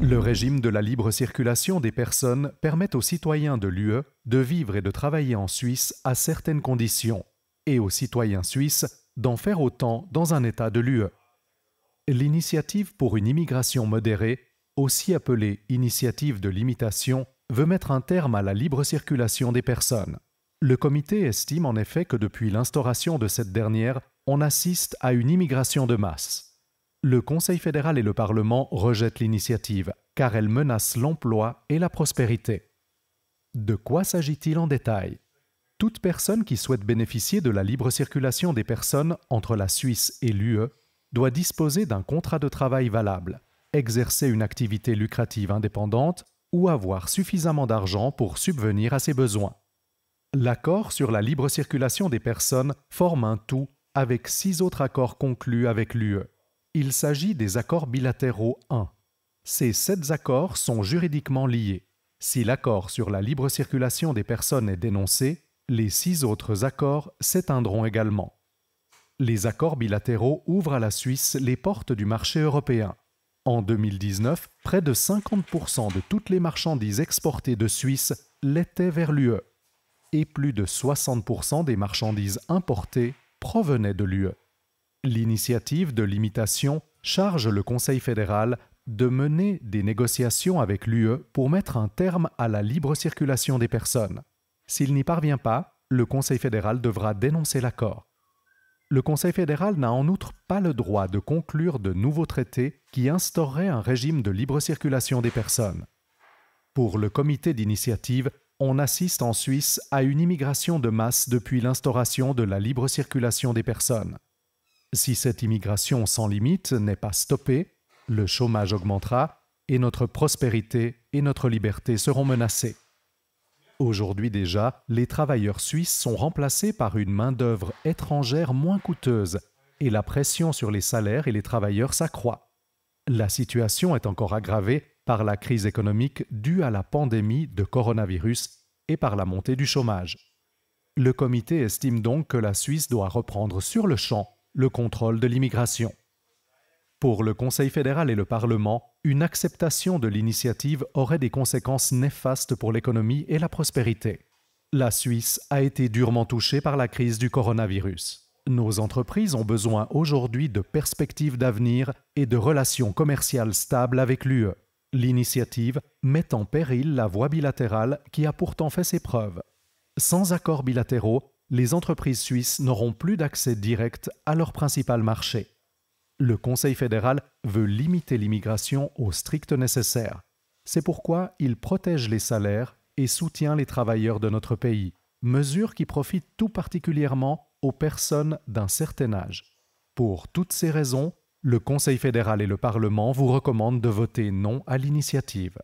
Le régime de la libre circulation des personnes permet aux citoyens de l'UE de vivre et de travailler en Suisse à certaines conditions, et aux citoyens suisses d'en faire autant dans un État de l'UE. L'initiative pour une immigration modérée, aussi appelée initiative de limitation, veut mettre un terme à la libre circulation des personnes. Le comité estime en effet que depuis l'instauration de cette dernière, on assiste à une immigration de masse. Le Conseil fédéral et le Parlement rejettent l'initiative car elle menace l'emploi et la prospérité. De quoi s'agit-il en détail Toute personne qui souhaite bénéficier de la libre circulation des personnes entre la Suisse et l'UE doit disposer d'un contrat de travail valable, exercer une activité lucrative indépendante ou avoir suffisamment d'argent pour subvenir à ses besoins. L'accord sur la libre circulation des personnes forme un tout avec six autres accords conclus avec l'UE. Il s'agit des accords bilatéraux 1. Ces sept accords sont juridiquement liés. Si l'accord sur la libre circulation des personnes est dénoncé, les six autres accords s'éteindront également. Les accords bilatéraux ouvrent à la Suisse les portes du marché européen. En 2019, près de 50% de toutes les marchandises exportées de Suisse l'étaient vers l'UE, et plus de 60% des marchandises importées provenaient de l'UE. L'initiative de limitation charge le Conseil fédéral de mener des négociations avec l'UE pour mettre un terme à la libre circulation des personnes. S'il n'y parvient pas, le Conseil fédéral devra dénoncer l'accord. Le Conseil fédéral n'a en outre pas le droit de conclure de nouveaux traités qui instaureraient un régime de libre circulation des personnes. Pour le comité d'initiative, on assiste en Suisse à une immigration de masse depuis l'instauration de la libre circulation des personnes. Si cette immigration sans limite n'est pas stoppée, le chômage augmentera et notre prospérité et notre liberté seront menacées. Aujourd'hui déjà, les travailleurs suisses sont remplacés par une main-d'œuvre étrangère moins coûteuse et la pression sur les salaires et les travailleurs s'accroît. La situation est encore aggravée par la crise économique due à la pandémie de coronavirus et par la montée du chômage. Le comité estime donc que la Suisse doit reprendre sur le champ le contrôle de l'immigration. Pour le Conseil fédéral et le Parlement, une acceptation de l'initiative aurait des conséquences néfastes pour l'économie et la prospérité. La Suisse a été durement touchée par la crise du coronavirus. Nos entreprises ont besoin aujourd'hui de perspectives d'avenir et de relations commerciales stables avec l'UE. L'initiative met en péril la voie bilatérale qui a pourtant fait ses preuves. Sans accords bilatéraux, les entreprises suisses n'auront plus d'accès direct à leur principal marché. Le Conseil fédéral veut limiter l'immigration au strict nécessaire. C'est pourquoi il protège les salaires et soutient les travailleurs de notre pays, mesure qui profite tout particulièrement aux personnes d'un certain âge. Pour toutes ces raisons, le Conseil fédéral et le Parlement vous recommandent de voter non à l'initiative.